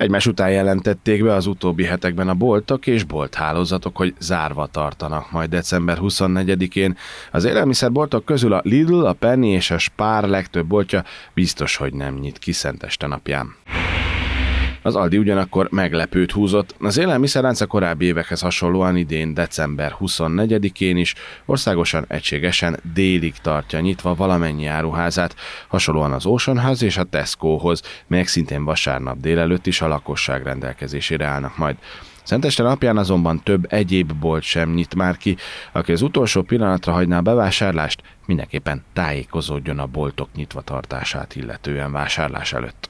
Egymás után jelentették be az utóbbi hetekben a boltok és bolthálózatok, hogy zárva tartanak majd december 24-én. Az élelmiszerboltok közül a Lidl, a Penny és a Spar legtöbb boltja biztos, hogy nem nyit ki Szenteste napján. Az Aldi ugyanakkor meglepőt húzott. Az élelmiszerlánc a korábbi évekhez hasonlóan idén december 24-én is országosan egységesen délig tartja nyitva valamennyi áruházát, hasonlóan az House és a Tesco-hoz, melyek szintén vasárnap délelőtt is a lakosság rendelkezésére állnak majd. Szenteste napján azonban több egyéb bolt sem nyit már ki, aki az utolsó pillanatra hagyná a bevásárlást, mindenképpen tájékozódjon a boltok nyitvatartását illetően vásárlás előtt.